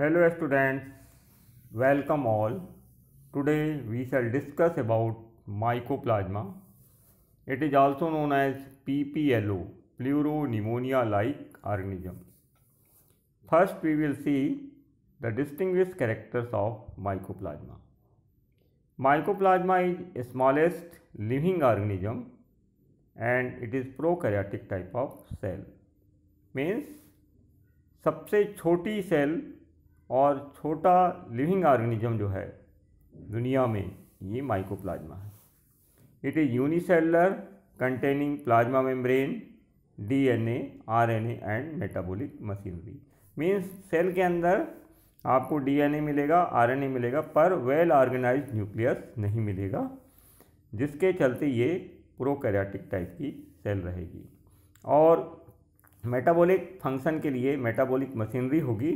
hello students welcome all today we shall discuss about mycoplasma it is also known as P P L O pleuropneumonia like organism first we will see the distinguish characters of mycoplasma mycoplasma is smallest living organism and it is pro prokaryotic type of cell means सबसे छोटी cell और छोटा living organism जो है दुनिया में ये mycoplasma है it is unicellular containing plasma membrane DNA RNA and metabolic machinery means cell के अंदर आपको डीएनए मिलेगा आरएनए मिलेगा पर वेल ऑर्गेनाइज न्यूक्लियस नहीं मिलेगा जिसके चलते ये प्रोकैरियोटिक टाइप की सेल रहेगी और मेटाबॉलिक फंक्शन के लिए मेटाबॉलिक मशीनरी होगी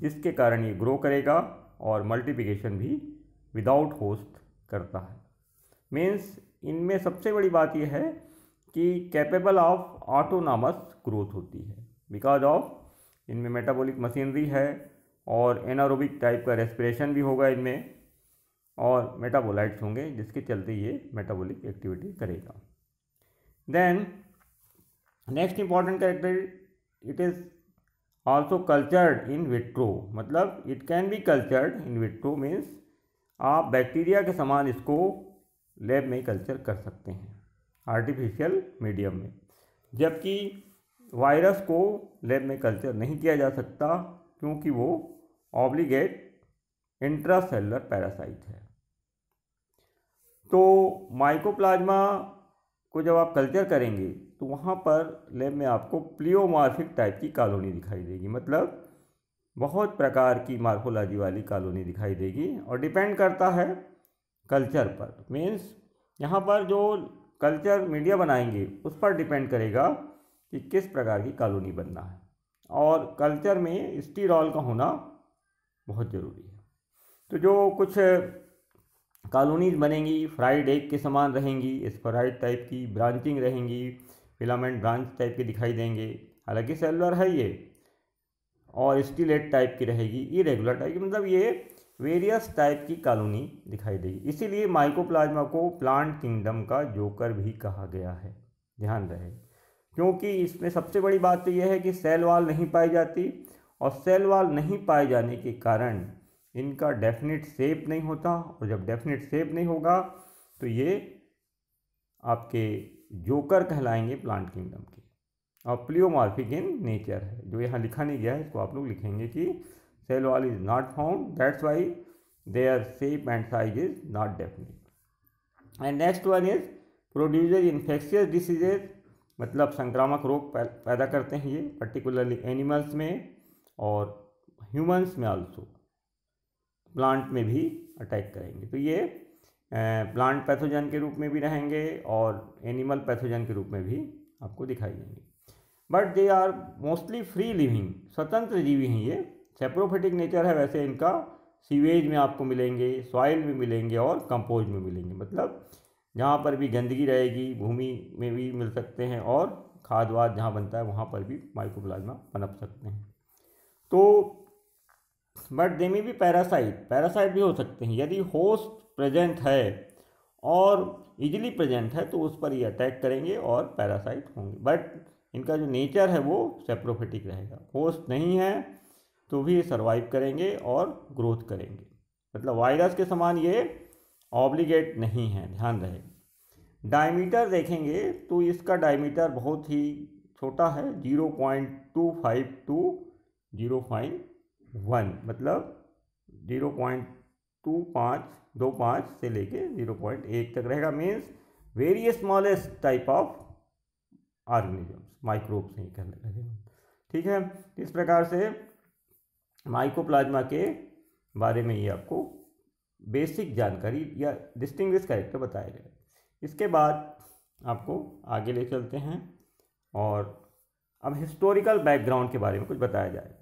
जिसके कारण ये ग्रो करेगा और मल्टीप्लिकेशन भी विदाउट होस्ट करता है मीन्स इनमें सबसे बड़ी बात यह है कि कैपेबल ऑफ ऑटोनामस ग्रोथ होती है बिकॉज ऑफ इनमें मेटाबॉलिक मशीनरी है और एनारोबिक टाइप का रेस्पिरेशन भी होगा इनमें और मेटाबोलाइट्स होंगे जिसके चलते ये मेटाबॉलिक एक्टिविटी करेगा then next important character it is also cultured in vitro मतलब it can be cultured in vitro means आप बैक्टीरिया के समान इसको लैब में कल्चर कर सकते हैं आर्टिफिशियल मीडियम में जबकि वायरस को लैब में कल्चर नहीं किया जा सकता क्योंकि वो ऑब्लिगेट इंट्रासेलर पैरासाइट है तो माइकोप्लाज्मा को जब आप कल्चर करेंगे तो वहाँ पर लेब में आपको प्लियोमार्फिक टाइप की कॉलोनी दिखाई देगी मतलब बहुत प्रकार की मार्फोलॉजी वाली कॉलोनी दिखाई देगी और डिपेंड करता है कल्चर पर मीन्स यहाँ पर जो कल्चर मीडिया बनाएंगे उस पर डिपेंड करेगा कि किस प्रकार की कॉलोनी बनना है और कल्चर में स्टीरॉल का होना बहुत ज़रूरी है तो जो कुछ कॉलोनीज बनेंगी फ्राइड एग के समान रहेंगी स्पराइड टाइप की ब्रांचिंग रहेंगी फिलामेंट ब्रांच टाइप के दिखाई देंगे हालांकि सेलुलर है ये और स्टीलेट टाइप की रहेगी इरेगुलर टाइप की मतलब ये वेरियस टाइप की कॉलोनी दिखाई देगी इसीलिए माइकोप्लाज्मा को प्लांट किंगडम का जोकर भी कहा गया है ध्यान रहे क्योंकि इसमें सबसे बड़ी बात तो यह है कि सेल वाल नहीं पाई जाती और सेल वाल नहीं पाए जाने के कारण इनका डेफिनेट सेप नहीं होता और जब डेफिनेट सेप नहीं होगा तो ये आपके जोकर कहलाएंगे प्लांट किंगडम के और प्लियोमार्फिक इन नेचर है जो यहाँ लिखा नहीं गया है इसको आप लोग लिखेंगे कि cell wall is not found that's why their shape and size is not definite and next one is producer infectious diseases मतलब संक्रामक रोग पैदा करते हैं ये पर्टिकुलरली एनिमल्स में और ह्यूमंस में आल्सो प्लांट में भी अटैक करेंगे तो ये प्लांट पैथोजन के रूप में भी रहेंगे और एनिमल पैथोजन के रूप में भी आपको दिखाई देंगे but they are mostly free living स्वतंत्र जीवी हैं ये सेप्रोफेटिक नेचर है वैसे इनका सीवेज में आपको मिलेंगे सॉइल में मिलेंगे और कंपोज में मिलेंगे मतलब जहाँ पर भी गंदगी रहेगी भूमि में भी मिल सकते हैं और खाद वाद जहाँ बनता है वहाँ पर भी माइक्रोप्लाज्मा पनप सकते हैं तो बट दे में भी पैरासाइट पैरासाइट भी हो सकते हैं यदि होस्ट प्रेजेंट है और इजिली प्रेजेंट है तो उस पर ये अटैक करेंगे और पैरासाइट होंगे बट इनका जो नेचर है वो सेप्रोफिटिक रहेगा होस्ट नहीं है तो भी ये सर्वाइव करेंगे और ग्रोथ करेंगे मतलब वायरस के समान ये ऑब्लिगेट नहीं है ध्यान रहे डायमीटर देखेंगे तो इसका डायमीटर बहुत ही छोटा है zero point two five two zero five one मतलब जीरो पॉइंट टू पाँच दो पाँच से लेके जीरो पॉइंट एक तक रहेगा means very smallest type of organisms microbes नहीं कहने लगे ठीक है इस प्रकार से माइकोप्लाज्मा के बारे में ये आपको बेसिक जानकारी या डिस्टिंग कैरेक्टर तो बताया गया इसके बाद आपको आगे ले चलते हैं और अब हिस्टोरिकल बैकग्राउंड के बारे में कुछ बताया जाएगा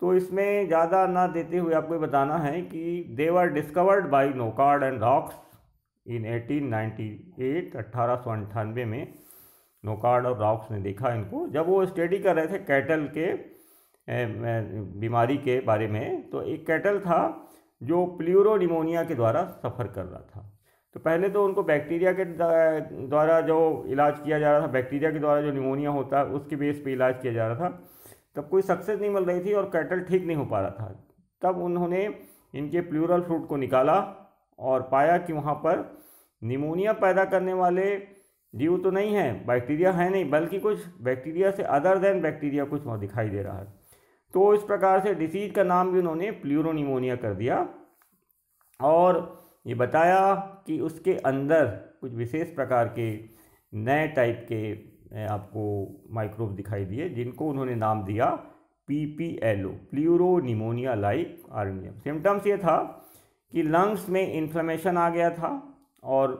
तो इसमें ज़्यादा ना देते हुए आपको बताना है कि they were discovered by Nocard and Roux in 1898 अट्ठारह में नोकार्ड और रॉक्स ने देखा इनको जब वो स्टडी कर रहे थे कैटल के बीमारी के बारे में तो एक कैटल था जो निमोनिया के द्वारा सफ़र कर रहा था तो पहले तो उनको बैक्टीरिया के द्वारा जो इलाज किया जा रहा था बैक्टीरिया के द्वारा जो निमोनिया होता है उसके बेस पे इलाज किया जा रहा था तब कोई सक्सेस नहीं मिल रही थी और कैटल ठीक नहीं हो पा रहा था तब उन्होंने इनके प्लूरल फ्रूट को निकाला और पाया कि वहाँ पर निमोनिया पैदा करने वाले जीव तो नहीं है बैक्टीरिया है नहीं बल्कि कुछ बैक्टीरिया से अदर देन बैक्टीरिया कुछ वहाँ दिखाई दे रहा है तो इस प्रकार से डिसीज का नाम भी उन्होंने प्लूरोनिमोनिया कर दिया और ये बताया कि उसके अंदर कुछ विशेष प्रकार के नए टाइप के आपको माइक्रोब दिखाई दिए जिनको उन्होंने नाम दिया P P L O pleuropneumonia like आर्मियम सिम्टम्स ये था कि लंग्स में इन्फ्लेमेशन आ गया था और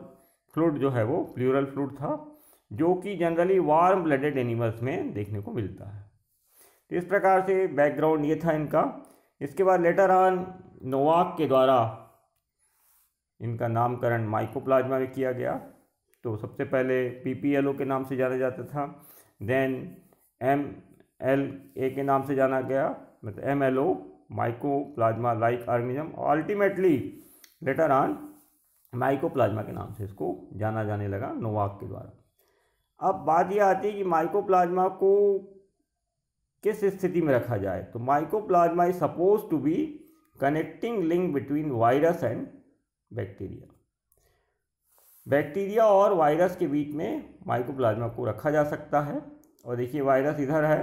फ्लूड जो है वो प्लूरल फ्लूड था जो कि जनरली वार्म ब्लडेड एनिमल्स में देखने को मिलता है तो इस प्रकार से बैकग्राउंड ये था इनका इसके बाद लेटर ऑन नोवाक के द्वारा इनका नामकरण माइकोप्लाज्मा में किया गया तो सबसे पहले पी पी एल ओ के नाम से जाना जाता था देन एम एल ए के नाम से जाना गया मतलब M L O mycoplasma like organism और ultimately later on mycoplasma के नाम से इसको जाना जाने लगा नोवाक के द्वारा अब बात यह आती है कि माइको प्लाज्मा को किस स्थिति में रखा जाए तो mycoplasma is suppose to be connecting link between virus and bacteria bacteria और वायरस के बीच में माइकोप्लाज्मा को रखा जा सकता है और देखिए वायरस इधर है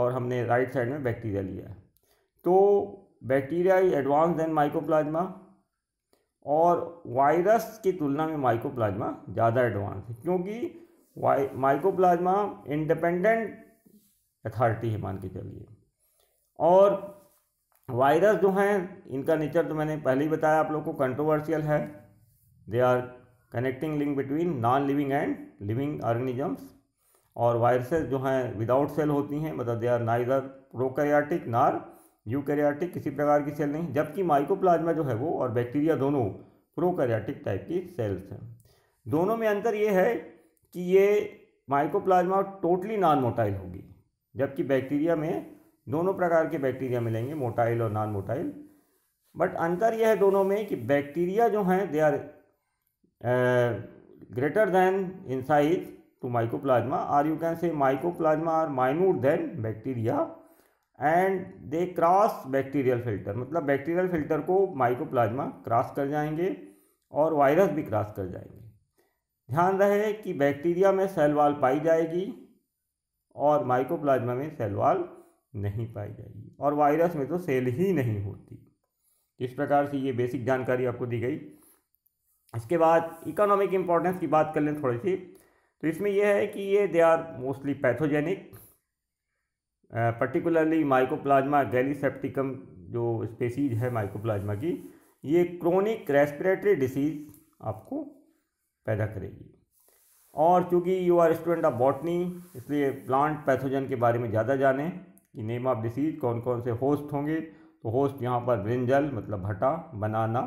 और हमने राइट साइड में बैक्टीरिया लिया है तो bacteria is advance than mycoplasma और वायरस की तुलना में माइकोप्लाज्मा ज़्यादा एडवांस है क्योंकि माइकोप्लाज्मा इंडिपेंडेंट अथॉरिटी है मान के चलिए और वायरस जो हैं इनका नेचर तो मैंने पहले ही बताया आप लोग को कंट्रोवर्शियल है they are connecting link between non living and living organisms और वायरसेस जो हैं विदाउट सेल होती हैं मतलब they are neither prokaryotic nor eukaryotic किसी प्रकार की सेल नहीं जबकि माइकोप्लाज्मा जो है वो और बैक्टीरिया दोनों प्रोकैरियोटिक टाइप की सेल्स हैं दोनों में अंतर ये है कि ये माइकोप्लाज्मा टोटली नॉन मोटाइल होगी जबकि बैक्टीरिया में दोनों प्रकार के बैक्टीरिया मिलेंगे मोटाइल और नॉन मोटाइल बट अंतर यह है दोनों में कि बैक्टीरिया जो हैं they are Uh, greater than to size plasma are you can say mycoplasma are minute than bacteria and they cross bacterial filter मतलब बैक्टीरियल फिल्टर को माइकोप्लाज्मा क्रॉस कर जाएंगे और वायरस भी क्रॉस कर जाएंगे ध्यान रहे कि बैक्टीरिया में सेल वाल पाई जाएगी और माइकोप्लाज्मा में सेल वाल नहीं पाई जाएगी और वायरस में तो सेल ही नहीं होती इस प्रकार से ये बेसिक जानकारी आपको दी गई इसके बाद इकोनॉमिक इम्पोर्टेंस की बात कर लें थोड़ी सी तो इसमें यह है कि ये they are mostly pathogenic particularly mycoplasma gallisepticum जो स्पेसीज है माइकोप्लाज्मा की ये क्रोनिक रेस्पिरेटरी डिसीज़ आपको पैदा करेगी और चूँकि you are student of botany इसलिए प्लांट पैथोजन के बारे में ज़्यादा जानें कि नेम ऑफ डिसीज कौन कौन से होस्ट होंगे तो होस्ट यहाँ पर ब्रिंजल मतलब भट्टा बनाना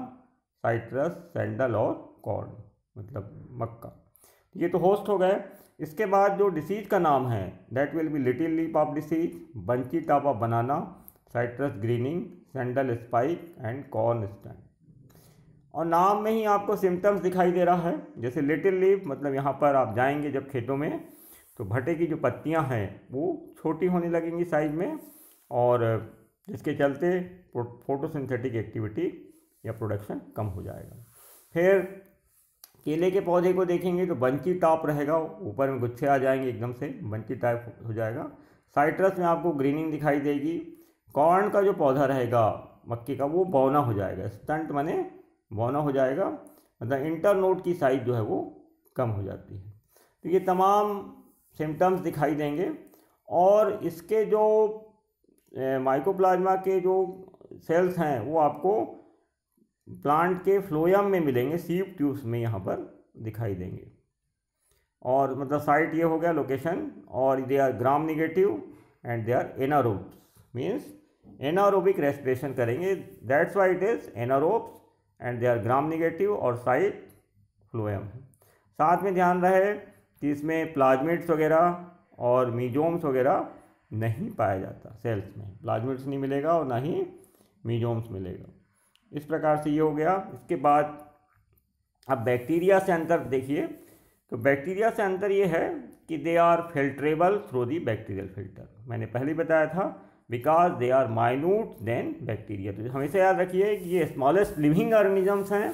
साइट्रस सैंडल और कॉर्न मतलब मक्का ये तो होस्ट हो गए इसके बाद जो डिसीज का नाम है that will be little leaf of disease bunchy top of banana citrus greening sandal spike and corn stunt और नाम में ही आपको सिम्टम्स दिखाई दे रहा है जैसे लिटिल लीप मतलब यहाँ पर आप जाएंगे जब खेतों में तो भट्टे की जो पत्तियाँ हैं वो छोटी होने लगेंगी साइज में और जिसके चलते फोटोसिंथेटिक एक्टिविटी या प्रोडक्शन कम हो जाएगा फिर केले के पौधे को देखेंगे तो बंची टॉप रहेगा ऊपर में गुच्छे आ जाएंगे एकदम से बंची टाइप हो जाएगा साइट्रस में आपको ग्रीनिंग दिखाई देगी कॉर्न का जो पौधा रहेगा मक्के का वो बौना हो जाएगा स्टंट माने बौना हो जाएगा मतलब इंटरनोट की साइज जो है वो कम हो जाती है तो ये तमाम सिम्टम्स दिखाई देंगे और इसके जो माइकोप्लाज्मा के जो सेल्स हैं वो आपको प्लांट के फ्लोयम में मिलेंगे सीप ट्यूब्स में यहाँ पर दिखाई देंगे और मतलब साइट ये हो गया लोकेशन और they are gram negative and they are anaerobes means anaerobic respiration करेंगे that's why it is anaerobes and they are gram negative और साइट फ्लोएम साथ में ध्यान रहे कि इसमें प्लाज्मेट्स वगैरह और मीजोम्स वगैरह नहीं पाया जाता सेल्स में प्लाज्मिट्स नहीं मिलेगा और ना ही मीजोम्स मिलेगा इस प्रकार से ये हो गया इसके बाद अब बैक्टीरिया से अंतर देखिए तो बैक्टीरिया से अंतर ये है कि they are filtrable through the bacterial filter मैंने पहले बताया था because they are minute than bacteria तो हमेशा याद रखिए कि ये स्मॉलेस्ट लिविंग ऑर्गेनिजम्स हैं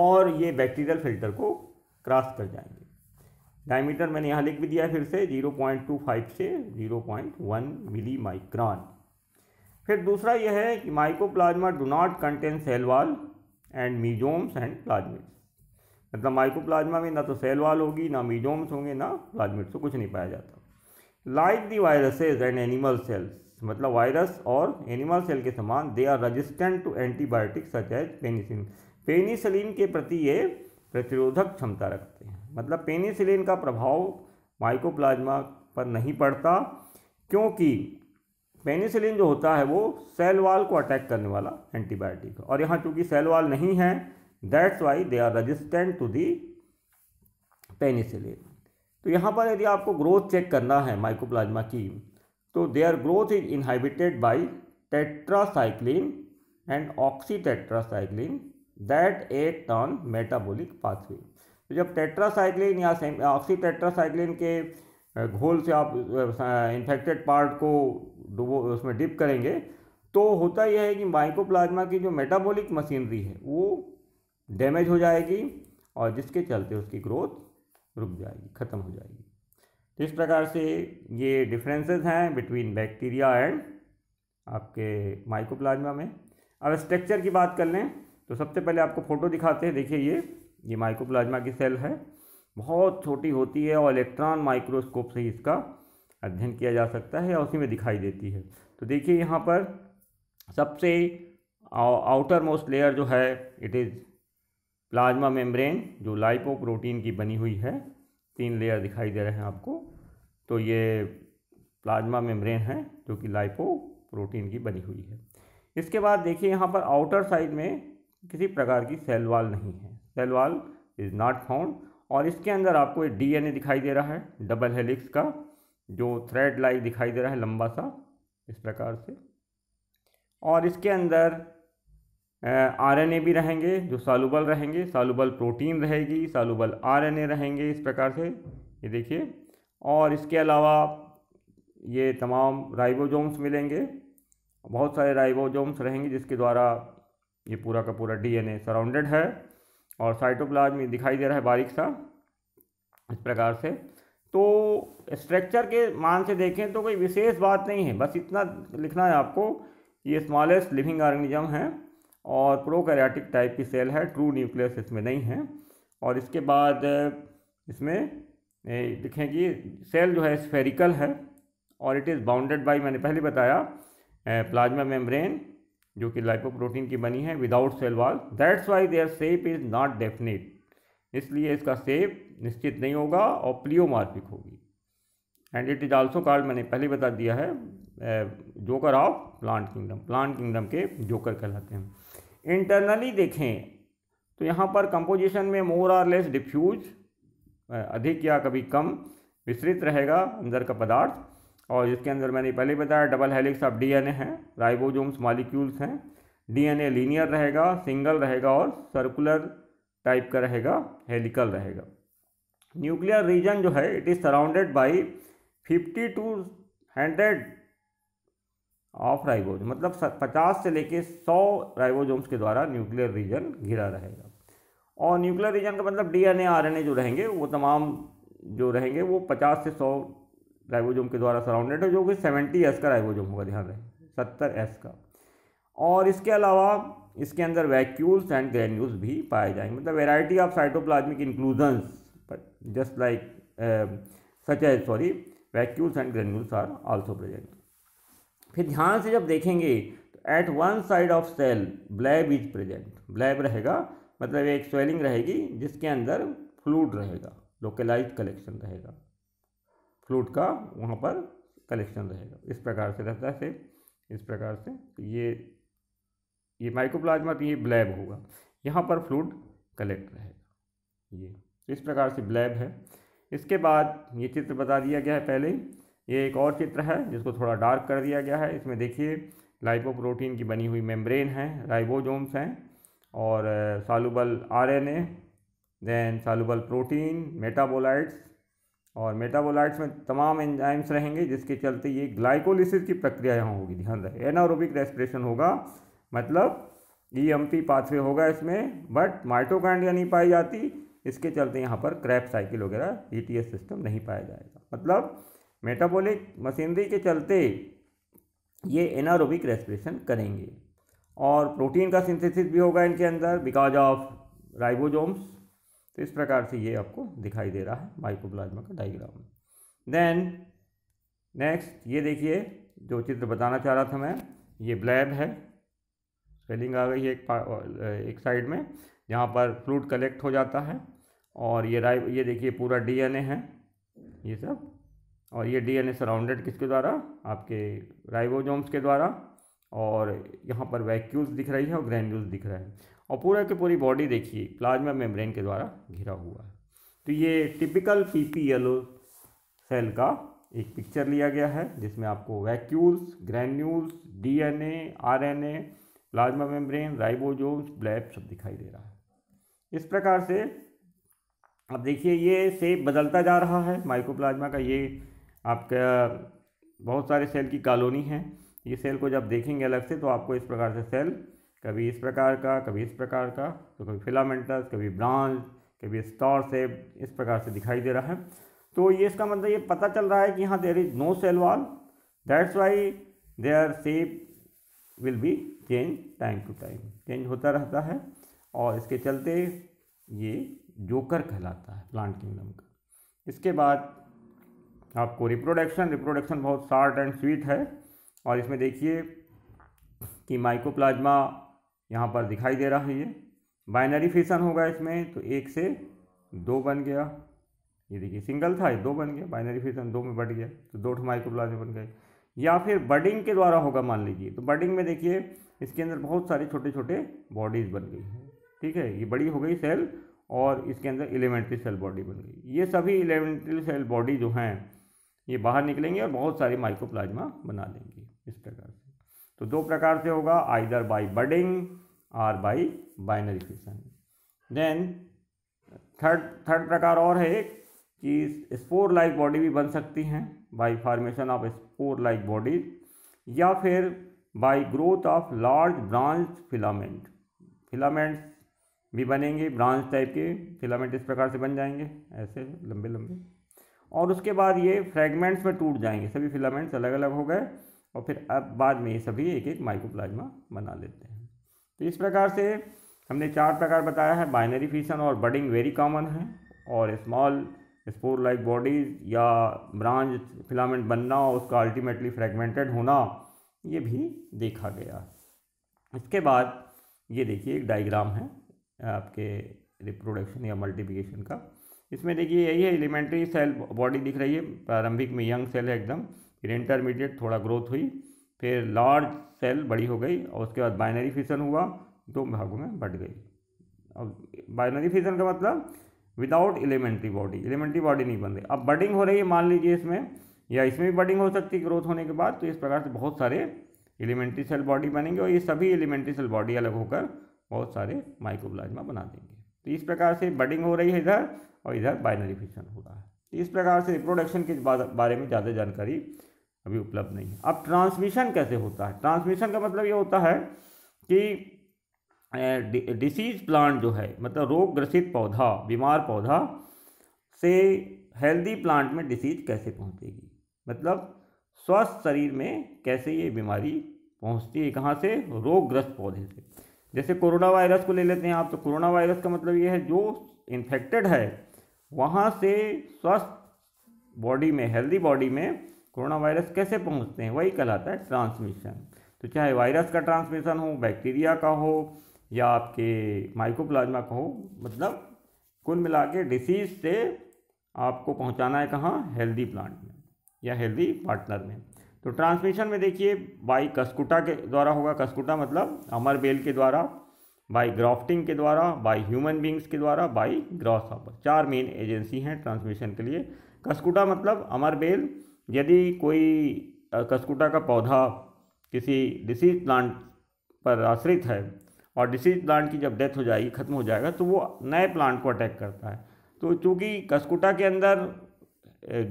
और ये बैक्टीरियल फिल्टर को क्रॉस कर जाएंगे डायमीटर मैंने यहाँ लिख भी दिया फिर से 0.25 से 0.1 मिली माइक्रॉन फिर दूसरा यह है कि mycoplasma do not contain cell wall and mesosomes and plasmids मतलब माइकोप्लाज्मा में ना तो सेल वाल होगी ना मीजोम्स होंगे ना प्लाज्मिट्स तो कुछ नहीं पाया जाता like the viruses and animal cells मतलब वायरस और एनिमल सेल के समान they are resistant to antibiotic such as penicillin penicillin के प्रति ये प्रतिरोधक क्षमता रखते हैं मतलब पेनिसिलिन का प्रभाव माइकोप्लाज्मा पर नहीं पड़ता क्योंकि पेनिसिलिन जो होता है वो सेल वाल को अटैक करने वाला एंटीबायोटिक और यहाँ चूंकि सेल वाल नहीं है that's why they are resistant to the penicillin तो यहाँ पर यदि आपको ग्रोथ चेक करना है माइकोप्लाज्मा की तो their growth is inhibited by tetracycline and oxytetracycline that act on metabolic pathway तो जब टेट्रासाइक्लिन या ऑक्सी टेट्रासाइक्लिन के घोल से आप इन्फेक्टेड पार्ट को डुबो उसमें डिप करेंगे तो होता यह है कि माइकोप्लाज्मा की जो मेटाबॉलिक मशीनरी है वो डैमेज हो जाएगी और जिसके चलते उसकी ग्रोथ रुक जाएगी ख़त्म हो जाएगी तो इस प्रकार से ये डिफरेंसेस हैं बिटवीन बैक्टीरिया एंड आपके माइकोप्लाज्मा में अब स्ट्रक्चर की बात कर लें तो सबसे पहले आपको फ़ोटो दिखाते हैं देखिए ये ये माइकोप्लाज्मा की सेल है बहुत छोटी होती है और इलेक्ट्रॉन माइक्रोस्कोप से ही इसका अध्ययन किया जा सकता है या उसी में दिखाई देती है तो देखिए यहाँ पर सबसे आउटर मोस्ट लेयर जो है इट इज़ प्लाज्मा मेम्ब्रेन जो लाइपो प्रोटीन की बनी हुई है तीन लेयर दिखाई दे रहे हैं आपको तो ये प्लाज्मा मेम्ब्रेन है जो कि लाइपो प्रोटीन की बनी हुई है इसके बाद देखिए यहाँ पर आउटर साइड में किसी प्रकार की सेल वाल नहीं है cell wall is not found और इसके अंदर आपको एक डीएनए दिखाई दे रहा है डबल हेलिक्स का जो थ्रेड लाइक दिखाई दे रहा है लंबा सा इस प्रकार से और इसके अंदर आरएनए भी रहेंगे जो सालुबल रहेंगे सालुबल प्रोटीन रहेगी सालुबल आरएनए रहेंगे इस प्रकार से ये देखिए और इसके अलावा ये तमाम राइबोजोम्स मिलेंगे बहुत सारे राइबोजोम्स रहेंगे जिसके द्वारा ये पूरा का पूरा डीएनए सराउंडेड है और साइटोप्लाज्म में दिखाई दे रहा है बारीक सा इस प्रकार से तो स्ट्रक्चर के मान से देखें तो कोई विशेष बात नहीं है बस इतना लिखना है आपको ये स्मॉलेस्ट लिविंग ऑर्गेनिज्म है और प्रोकैरियोटिक टाइप की सेल है ट्रू न्यूक्लियस इसमें नहीं है और इसके बाद इसमें लिखें कि सेल जो है स्फेरिकल है और इट इज़ बाउंडेड बाई मैंने पहले बताया प्लाज्मा मेम्ब्रेन जो कि लाइपोप्रोटीन की बनी है without cell wall that's why their shape is not definite इसलिए इसका सेप निश्चित नहीं होगा और प्लियोमार्फिक होगी and it is also called मैंने पहले बता दिया है joker of plant kingdom plant kingdom के जोकर कहलाते हैं इंटरनली देखें तो यहाँ पर कंपोजिशन में मोर आर लेस डिफ्यूज अधिक या कभी कम विस्तृत रहेगा अंदर का पदार्थ और इसके अंदर मैंने पहले ही बताया डबल हेलिक्स अब डीएनए हैं राइबोजोम्स मॉलिक्यूल्स हैं डीएनए लीनियर रहेगा सिंगल रहेगा और सर्कुलर टाइप का रहेगा हेलिकल रहेगा न्यूक्लियर रीजन जो है it is surrounded by fifty to hundred of ribose मतलब पचास से लेके सौ राइबोजोम्स के द्वारा न्यूक्लियर रीजन घिरा रहेगा और न्यूक्लियर रीजन का मतलब डीएनए आरएनए जो रहेंगे वो तमाम जो रहेंगे वो पचास से सौ राइबोजोम के द्वारा सराउंडेड है जो कि सेवेंटी एस का राइबोजोम होगा ध्यान रहे सत्तर एस का और इसके अलावा इसके अंदर वैक्यूल्स एंड ग्रेन्यूल्स भी पाए जाएंगे मतलब variety of cytoplasmic inclusions just like such as sorry vacuoles and granules are also present फिर ध्यान से जब देखेंगे तो at one side of cell bleb is present bleb रहेगा मतलब एक स्वेलिंग रहेगी जिसके अंदर फ्लूड रहेगा लोकलाइज कलेक्शन रहेगा फ्लूट का वहाँ पर कलेक्शन रहेगा इस प्रकार से रहता है इस प्रकार से ये ये माइक्रोप्लाज्मा तो ये ब्लैब होगा यहाँ पर फ्लूड कलेक्ट रहेगा ये इस प्रकार से ब्लैब है इसके बाद ये चित्र बता दिया गया है पहले ये एक और चित्र है जिसको थोड़ा डार्क कर दिया गया है इसमें देखिए लाइपोप्रोटीन की बनी हुई मेम्ब्रेन है राइबोजोम्स हैं और soluble RNA then soluble protein metabolites और मेटाबोलाइट्स में तमाम एंजाइम्स रहेंगे जिसके चलते ये ग्लाइकोलिसिस की प्रक्रिया यहाँ होगी ध्यान रहे एनारोबिक रेस्पिरेशन होगा मतलब ई एम पी पाथवे होगा इसमें बट माइटोकांड्रिया नहीं पाई जाती इसके चलते यहाँ पर क्रैप साइकिल वगैरह ई टी एस सिस्टम नहीं पाया जाएगा मतलब मेटाबॉलिक मशीनरी के चलते ये एनारोबिक रेस्पिरेशन करेंगे और प्रोटीन का सिंथेसिस भी होगा इनके अंदर बिकॉज ऑफ राइबोजोम्स तो इस प्रकार से ये आपको दिखाई दे रहा है माइकोप्लाज्मा का डायग्राम देन नेक्स्ट ये देखिए जो चित्र बताना चाह रहा था मैं ये ब्लैब है स्वेलिंग आ गई है एक एक साइड में जहाँ पर फ्लूट कलेक्ट हो जाता है और ये राइ ये देखिए पूरा डीएनए है ये सब और ये डीएनए सराउंडेड किसके द्वारा आपके राइबोजोम्स के द्वारा और यहाँ पर वैक्यूल्स दिख रही है और ग्रैंड दिख रहा है और पूरा की पूरी बॉडी देखिए प्लाज्मा मेम्ब्रेन के द्वारा घिरा हुआ है तो ये टिपिकल पीपी येलो सेल का एक पिक्चर लिया गया है जिसमें आपको vacuoles granules DNA RNA plasma membrane ribosomes bleb सब दिखाई दे रहा है इस प्रकार से अब देखिए ये सेप बदलता जा रहा है प्लाज्मा का ये आपका बहुत सारे सेल की कॉलोनी है ये सेल को जब देखेंगे अलग से तो आपको इस प्रकार से सेल कभी इस प्रकार का कभी इस प्रकार का तो कभी फिलामेंटस कभी ब्रांच कभी स्टार से इस प्रकार से दिखाई दे रहा है तो ये इसका मतलब ये पता चल रहा है कि यहाँ there is no cell wall that's why their shape will be change time to time change होता रहता है और इसके चलते ये जोकर कहलाता है प्लांट किंगडम का इसके बाद आपको रिप्रोडक्शन रिप्रोडक्शन बहुत शार्ट एंड स्वीट है और इसमें देखिए कि माइकोप्लाज्मा यहाँ पर दिखाई दे रहा है ये बाइनरी फीसन होगा इसमें तो एक से दो बन गया ये देखिए सिंगल था ये दो बन गया बाइनरी फीसन दो में बढ़ गया तो दो प्लाज्मा बन गए या फिर बर्डिंग के द्वारा होगा मान लीजिए तो बर्डिंग में देखिए इसके अंदर बहुत सारे छोटे छोटे बॉडीज़ बन गई हैं ठीक है ये बड़ी हो गई सेल और इसके अंदर एलिमेंट्री सेल बॉडी बन गई ये सभी एलिमेंट्री सेल बॉडी जो हैं ये बाहर निकलेंगे और बहुत सारे माइक्रोप्लाज्मा बना लेंगे इस प्रकार से तो दो प्रकार से होगा either by budding or by binary fusion then third third प्रकार और है एक कि स्पोर लाइक बॉडी भी बन सकती हैं by formation of spore like body या फिर by growth of large branch filament filaments भी बनेंगे ब्रांच टाइप के फिलामेंट इस प्रकार से बन जाएंगे ऐसे लंबे लंबे और उसके बाद ये फ्रेगमेंट्स में टूट जाएंगे सभी फिलामेंट्स अलग अलग हो गए और फिर अब बाद में ये सभी एक एक माइक्रोप्लाज्मा बना लेते हैं तो इस प्रकार से हमने चार प्रकार बताया है बाइनरी फिशन और बडिंग वेरी कॉमन है और स्मॉल स्पोर लाइक बॉडीज या ब्रांच फिलामेंट बनना और उसका अल्टीमेटली फ्रेगमेंटेड होना ये भी देखा गया इसके बाद ये देखिए एक डायग्राम है आपके रिप्रोडक्शन या मल्टीप्लिकेशन का इसमें देखिए यही है एलिमेंट्री सेल बॉडी दिख रही है प्रारंभिक में यंग सेल है एकदम फिर इंटरमीडिएट थोड़ा ग्रोथ हुई फिर लार्ज सेल बड़ी हो गई और उसके बाद बाइनरी फिशन हुआ दो भागों में बट गई अब बाइनरी फिशन का मतलब without elementary body elementary body नहीं बन रही अब बडिंग हो रही है मान लीजिए इसमें या इसमें भी बडिंग हो सकती है ग्रोथ होने के बाद तो इस प्रकार से बहुत सारे एलिमेंट्री सेल बॉडी बनेंगे और ये सभी एलिमेंट्री सेल बॉडी अलग होकर बहुत सारे माइक्रोब्लाज्मा बना देंगे तो इस प्रकार से बडिंग हो रही है इधर और इधर बाइनरी फिशन हो रहा है इस प्रकार से रिप्रोडक्शन के बारे में ज़्यादा जानकारी अभी उपलब्ध नहीं है अब ट्रांसमिशन कैसे होता है ट्रांसमिशन का मतलब ये होता है कि डिसीज प्लांट जो है मतलब रोग ग्रसित पौधा बीमार पौधा से हेल्दी प्लांट में डिसीज कैसे पहुंचेगी मतलब स्वस्थ शरीर में कैसे ये बीमारी पहुंचती है कहाँ से रोगग्रस्त पौधे से जैसे कोरोना वायरस को ले लेते हैं आप तो कोरोना वायरस का मतलब ये है जो इन्फेक्टेड है वहाँ से स्वस्थ बॉडी में हेल्दी बॉडी में कोरोना वायरस कैसे पहुंचते हैं वही कहलाता है ट्रांसमिशन तो चाहे वायरस का ट्रांसमिशन हो बैक्टीरिया का हो या आपके माइकोप्लाज्मा का हो मतलब कुल मिला के डिसीज से आपको पहुंचाना है कहाँ हेल्दी प्लांट में या हेल्दी पार्टनर में तो ट्रांसमिशन में देखिए बाई कस्कुटा के द्वारा होगा कस्कुटा मतलब अमर बेल के द्वारा बाई ग्राफ्टिंग के द्वारा बाई ह्यूमन बींग्स के द्वारा बाई ग्रॉस चार मेन एजेंसी हैं ट्रांसमिशन के लिए कस्कुटा मतलब अमर बेल यदि कोई कस्कुटा का पौधा किसी डिसीज प्लांट पर आश्रित है और डिसीज प्लांट की जब डेथ हो जाएगी खत्म हो जाएगा तो वो नए प्लांट को अटैक करता है तो चूँकि कस्कुटा के अंदर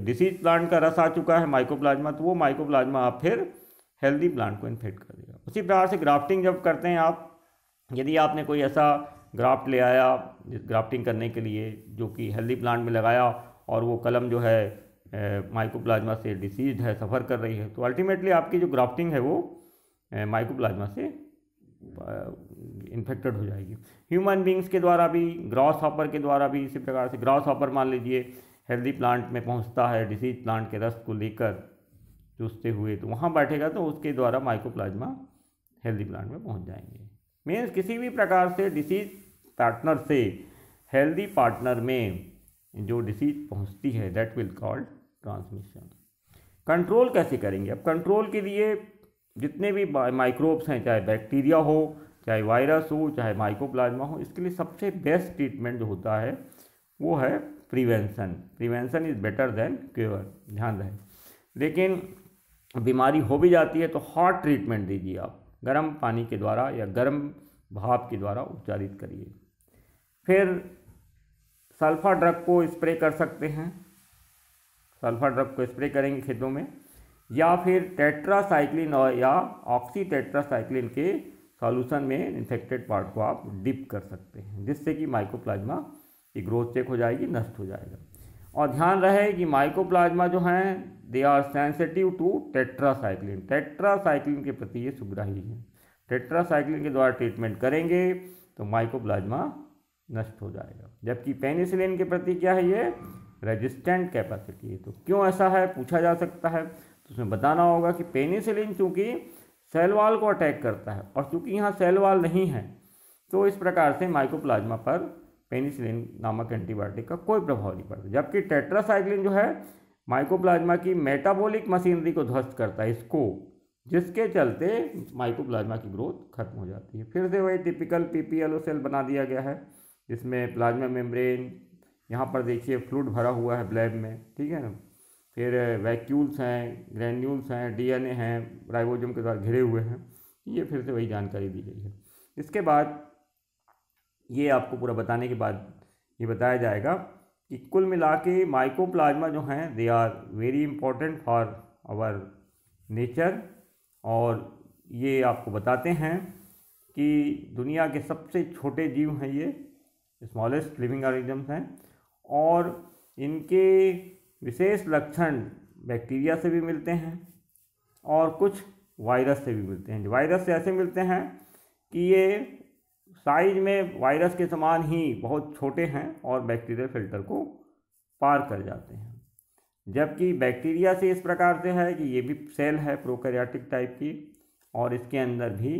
डिसीज प्लांट का रस आ चुका है माइकोप्लाज्मा तो वो माइकोप्लाज्मा आप फिर हेल्दी प्लांट को इन्फेक्ट कर देगा उसी प्रकार से ग्राफ्टिंग जब करते हैं आप यदि आपने कोई ऐसा ग्राफ्ट ले आया ग्राफ्टिंग करने के लिए जो कि हेल्दी प्लांट में लगाया और वो कलम जो है माइकोप्लाज्मा से डिसीज है सफ़र कर रही है तो अल्टीमेटली आपकी जो ग्राफ्टिंग है वो माइकोप्लाज्मा से इन्फेक्टेड हो जाएगी ह्यूमन बींग्स के द्वारा भी ग्रास हॉपर के द्वारा भी इसी प्रकार से ग्रास हॉपर मान लीजिए हेल्दी प्लांट में पहुंचता है डिसीज प्लांट के रस को लेकर चूसते हुए तो वहाँ बैठेगा तो उसके द्वारा माइकोप्लाज्मा हेल्दी प्लांट में पहुँच जाएंगे मीन्स किसी भी प्रकार से डिसीज पार्टनर से हेल्दी पार्टनर में जो डिसीज पहुँचती है that will called transmission control कैसे करेंगे अब कंट्रोल के लिए जितने भी माइक्रोब्स हैं चाहे बैक्टीरिया हो चाहे वायरस हो चाहे माइकोप्लाज्मा हो इसके लिए सबसे बेस्ट ट्रीटमेंट जो होता है वो है prevention prevention is better than cure ध्यान रहे लेकिन बीमारी हो भी जाती है तो हॉट ट्रीटमेंट दीजिए आप गर्म पानी के द्वारा या गर्म भाप के द्वारा उपचारित करिए फिर सल्फा ड्रग को स्प्रे कर सकते हैं सल्फर ड्रप को स्प्रे करेंगे खेतों में या फिर टेट्रासाइक्लिन और या ऑक्सी टेट्रासाइक्लिन के सॉल्यूशन में इन्फेक्टेड पार्ट को आप डिप कर सकते हैं जिससे कि माइकोप्लाज्मा की ग्रोथ चेक हो जाएगी नष्ट हो जाएगा और ध्यान रहे कि माइकोप्लाज्मा जो हैं they are sensitive to tetracycline tetracycline के प्रति ये सुग्राही है टेट्रासाइक्लिन के द्वारा ट्रीटमेंट करेंगे तो माइकोप्लाज्मा नष्ट हो जाएगा जबकि पेनिसिलिन के प्रति क्या है ये रेजिस्टेंट कैपेसिटी है तो क्यों ऐसा है पूछा जा सकता है तो उसमें बताना होगा कि पेनिसिलिन चूँकि सेल को अटैक करता है और चूँकि यहाँ सेल नहीं है तो इस प्रकार से माइकोप्लाज्मा पर पेनिसिलिन नामक एंटीबायोटिक का कोई प्रभाव नहीं पड़ता जबकि टेट्रासाइक्लिन जो है माइकोप्लाज्मा की मेटाबॉलिक मशीनरी को ध्वस्त करता है इसको जिसके चलते माइकोप्लाज्मा की ग्रोथ खत्म हो जाती है फिर से वही टिपिकल पी सेल बना दिया गया है जिसमें प्लाज्मा मेम्ब्रेन यहाँ पर देखिए फ्लूड भरा हुआ है ब्लैब में ठीक है ना फिर वैक्यूल्स हैं ग्रैन्यूल्स हैं डीएनए हैं राइबोजोम के द्वारा घिरे हुए हैं ये फिर से वही जानकारी दी गई है इसके बाद ये आपको पूरा बताने के बाद ये बताया जाएगा कि कुल मिला के माइक्रो प्लाज्मा जो हैं they are very important for our nature और ये आपको बताते हैं कि दुनिया के सबसे छोटे जीव हैं ये स्मॉलेस्ट लिविंग ऑर्गेनिजम्स हैं और इनके विशेष लक्षण बैक्टीरिया से भी मिलते हैं और कुछ वायरस से भी मिलते हैं वायरस से ऐसे मिलते हैं कि ये साइज में वायरस के समान ही बहुत छोटे हैं और बैक्टीरियल फिल्टर को पार कर जाते हैं जबकि बैक्टीरिया से इस प्रकार से है कि ये भी सेल है प्रोकैरियोटिक टाइप की और इसके अंदर भी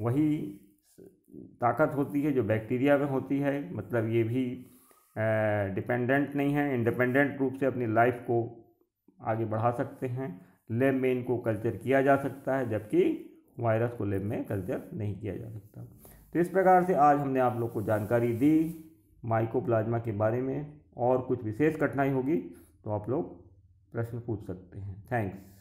वही ताकत होती है जो बैक्टीरिया में होती है मतलब ये भी डिपेंडेंट नहीं है इंडिपेंडेंट रूप से अपनी लाइफ को आगे बढ़ा सकते हैं लेब में इनको कल्चर किया जा सकता है जबकि वायरस को लेब में कल्चर नहीं किया जा सकता तो इस प्रकार से आज हमने आप लोग को जानकारी दी माइकोप्लाज्मा के बारे में और कुछ विशेष कठिनाई होगी तो आप लोग प्रश्न पूछ सकते हैं थैंक्स